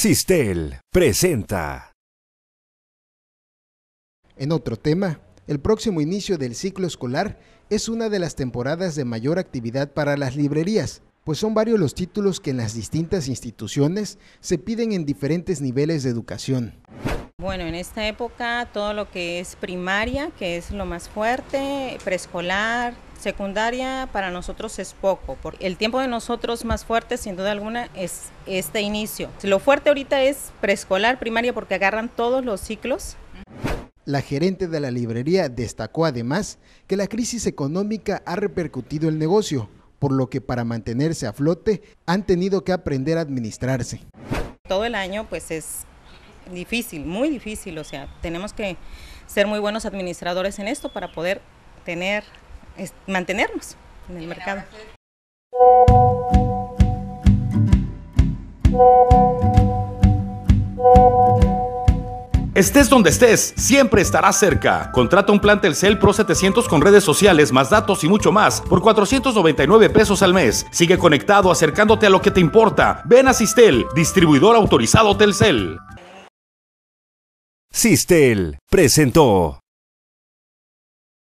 Sistel presenta. En otro tema, el próximo inicio del ciclo escolar es una de las temporadas de mayor actividad para las librerías, pues son varios los títulos que en las distintas instituciones se piden en diferentes niveles de educación. Bueno, en esta época todo lo que es primaria, que es lo más fuerte, preescolar, secundaria para nosotros es poco, porque el tiempo de nosotros más fuerte, sin duda alguna, es este inicio. Lo fuerte ahorita es preescolar, primaria, porque agarran todos los ciclos. La gerente de la librería destacó además que la crisis económica ha repercutido el negocio, por lo que para mantenerse a flote han tenido que aprender a administrarse. Todo el año pues es difícil, muy difícil. O sea, tenemos que ser muy buenos administradores en esto para poder tener, mantenernos en el mercado. Estés donde estés, siempre estarás cerca. Contrata un plan Telcel Pro 700 con redes sociales, más datos y mucho más por 499 pesos al mes. Sigue conectado acercándote a lo que te importa. Ven a Sistel, distribuidor autorizado Telcel. Sistel presentó.